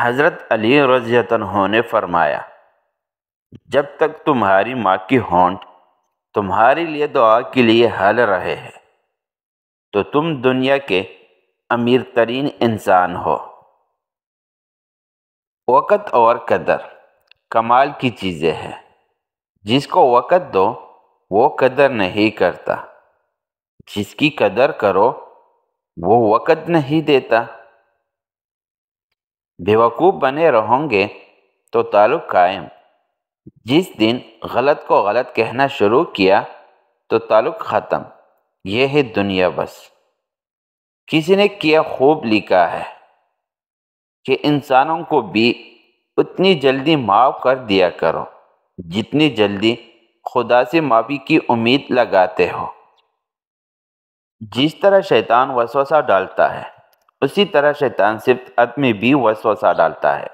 हज़रत अली रजतनहों ने फरमाया जब तक तुम्हारी माँ की होंट तुम्हारे लिए दुआ के लिए हल रहे हैं तो तुम दुनिया के अमीर तरीन इंसान हो वक़्त और कदर कमाल की चीज़ें हैं जिसको वक़्त दो वो कदर नहीं करता जिसकी कदर करो वो वक़्त नहीं देता बेवकूफ़ बने रहोगे तो ताल्लुक़ कायम जिस दिन गलत को गलत कहना शुरू किया तो ताल्लुक़ ख़त्म यह है दुनिया बस किसी ने किया खूब लिखा है कि इंसानों को भी उतनी जल्दी माफ़ कर दिया करो जितनी जल्दी खुदा से माफ़ी की उम्मीद लगाते हो जिस तरह शैतान वसवसा डालता है उसी तरह शैतान सिफत में भी वसवसा डालता है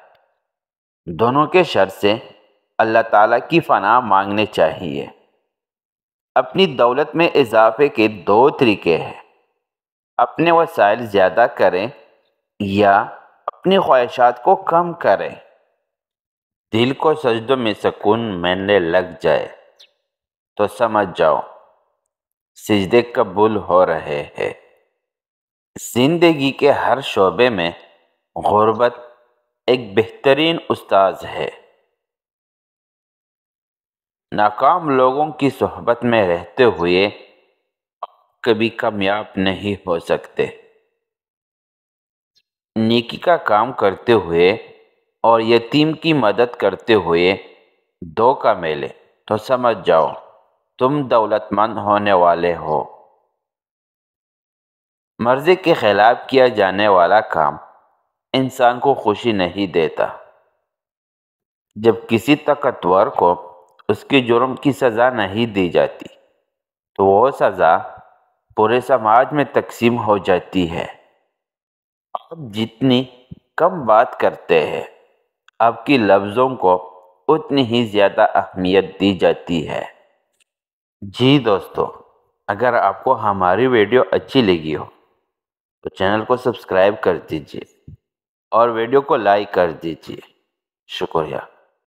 दोनों के शर से अल्लाह ताला की फना मांगने चाहिए अपनी दौलत में इजाफे के दो तरीके हैं अपने वसाइल ज़्यादा करें या अपनी ख्वाहिशात को कम करें दिल को सजदों में सुकून मिलने लग जाए तो समझ जाओ सजदे कबूल हो रहे हैं ज़िंदगी के हर शोबे में ग़ुरबत एक बेहतरीन उस्ताज है नाकाम लोगों की सोहबत में रहते हुए कभी कामयाब नहीं हो सकते नेकी का काम करते हुए और यतीम की मदद करते हुए दो का मेले तो समझ जाओ तुम दौलतमंद होने वाले हो मर्ज़ी के ख़िलाफ़ किया जाने वाला काम इंसान को खुशी नहीं देता जब किसी ताकतवर को उसके जुर्म की सज़ा नहीं दी जाती तो वह सज़ा पूरे समाज में तकसीम हो जाती है आप जितनी कम बात करते हैं आपकी लफ्ज़ों को उतनी ही ज़्यादा अहमियत दी जाती है जी दोस्तों अगर आपको हमारी वीडियो अच्छी लगी हो तो चैनल को सब्सक्राइब कर दीजिए और वीडियो को लाइक कर दीजिए शुक्रिया